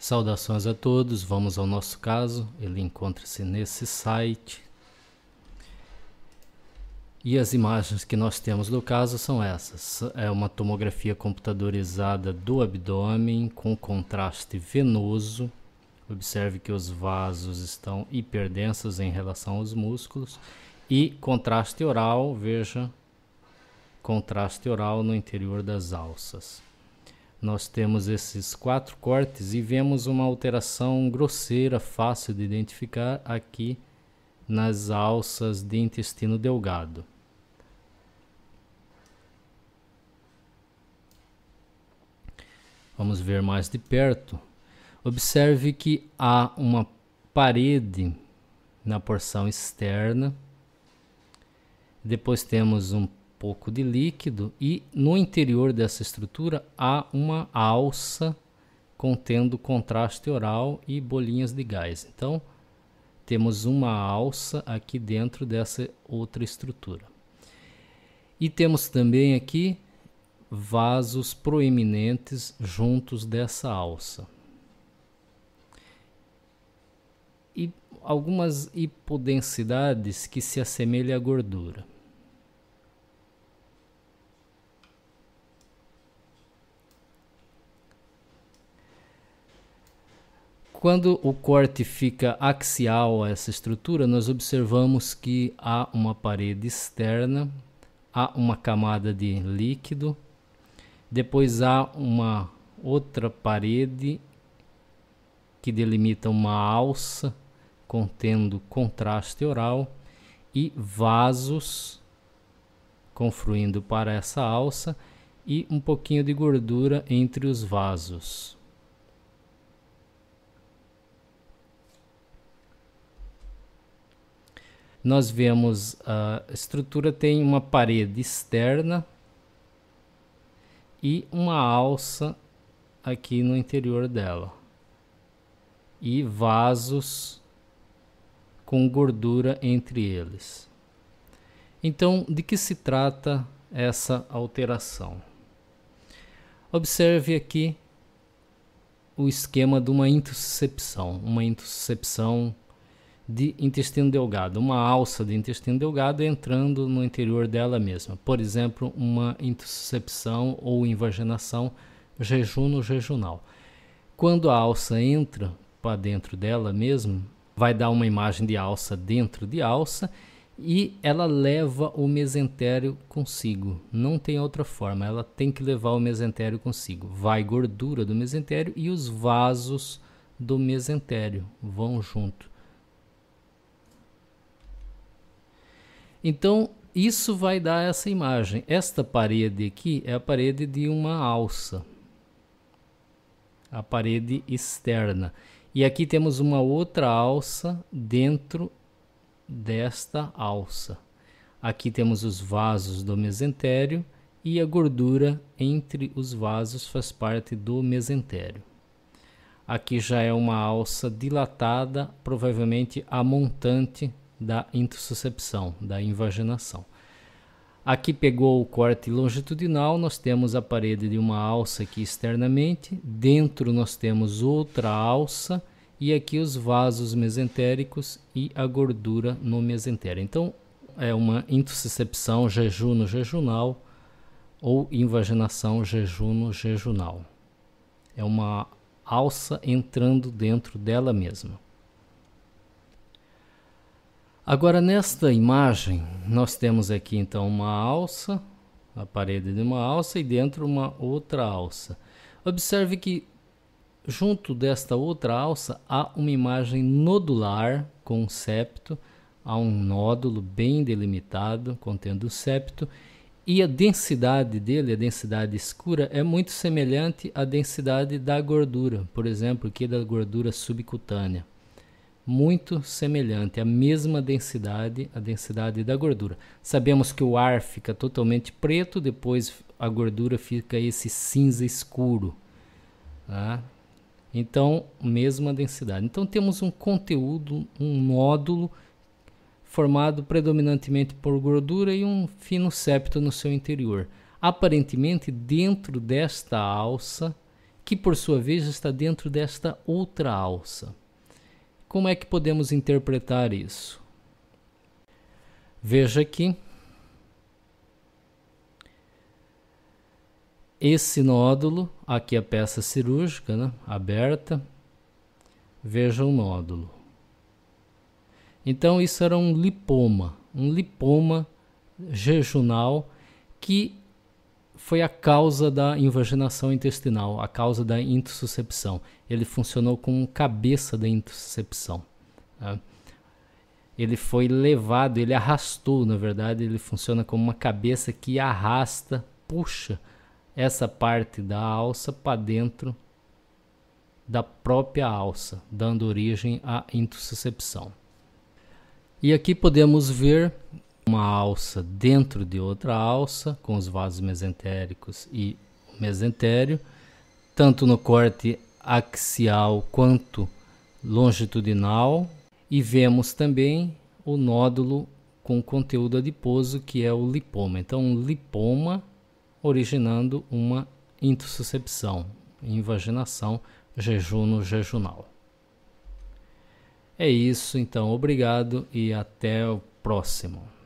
Saudações a todos, vamos ao nosso caso. Ele encontra-se nesse site. E as imagens que nós temos do caso são essas: é uma tomografia computadorizada do abdômen com contraste venoso. Observe que os vasos estão hiperdensos em relação aos músculos. E contraste oral, veja, contraste oral no interior das alças nós temos esses quatro cortes e vemos uma alteração grosseira, fácil de identificar aqui nas alças de intestino delgado. Vamos ver mais de perto. Observe que há uma parede na porção externa. Depois temos um pouco de líquido e no interior dessa estrutura há uma alça contendo contraste oral e bolinhas de gás. Então, temos uma alça aqui dentro dessa outra estrutura. E temos também aqui vasos proeminentes juntos dessa alça. E algumas hipodensidades que se assemelham à gordura. Quando o corte fica axial a essa estrutura, nós observamos que há uma parede externa, há uma camada de líquido, depois há uma outra parede que delimita uma alça contendo contraste oral e vasos confluindo para essa alça e um pouquinho de gordura entre os vasos. nós vemos a estrutura tem uma parede externa e uma alça aqui no interior dela e vasos com gordura entre eles. Então, de que se trata essa alteração? Observe aqui o esquema de uma intussuscepção uma intussuscepção de intestino delgado, uma alça de intestino delgado entrando no interior dela mesma. Por exemplo, uma intussuscepção ou invaginação, jejuno jejunal. Quando a alça entra para dentro dela mesma, vai dar uma imagem de alça dentro de alça e ela leva o mesentério consigo. Não tem outra forma, ela tem que levar o mesentério consigo. Vai gordura do mesentério e os vasos do mesentério vão junto. Então, isso vai dar essa imagem. Esta parede aqui é a parede de uma alça. A parede externa. E aqui temos uma outra alça dentro desta alça. Aqui temos os vasos do mesentério e a gordura entre os vasos faz parte do mesentério. Aqui já é uma alça dilatada, provavelmente a montante da intussuscepção, da invaginação. Aqui pegou o corte longitudinal, nós temos a parede de uma alça aqui externamente, dentro nós temos outra alça e aqui os vasos mesentéricos e a gordura no mesentério. Então é uma intussuscepção jejuno-jejunal ou invaginação jejuno-jejunal. É uma alça entrando dentro dela mesma. Agora nesta imagem nós temos aqui então uma alça, a parede de uma alça e dentro uma outra alça. Observe que junto desta outra alça há uma imagem nodular com um septo, há um nódulo bem delimitado contendo o septo e a densidade dele, a densidade escura, é muito semelhante à densidade da gordura, por exemplo, aqui da gordura subcutânea muito semelhante, a mesma densidade, a densidade da gordura. Sabemos que o ar fica totalmente preto, depois a gordura fica esse cinza escuro. Tá? Então, mesma densidade. Então, temos um conteúdo, um nódulo formado predominantemente por gordura e um fino septo no seu interior. Aparentemente, dentro desta alça, que por sua vez está dentro desta outra alça. Como é que podemos interpretar isso? Veja aqui, esse nódulo, aqui a peça cirúrgica né, aberta, veja o nódulo. Então, isso era um lipoma, um lipoma jejunal que foi a causa da invaginação intestinal, a causa da intussuscepção. Ele funcionou como cabeça da intussuscepção. Né? Ele foi levado, ele arrastou, na verdade, ele funciona como uma cabeça que arrasta, puxa essa parte da alça para dentro da própria alça, dando origem à intussuscepção. E aqui podemos ver uma alça dentro de outra alça, com os vasos mesentéricos e o mesentério, tanto no corte axial quanto longitudinal, e vemos também o nódulo com conteúdo adiposo, que é o lipoma. Então, um lipoma originando uma intussuscepção, invaginação, jejuno jejunal. É isso, então, obrigado e até o próximo.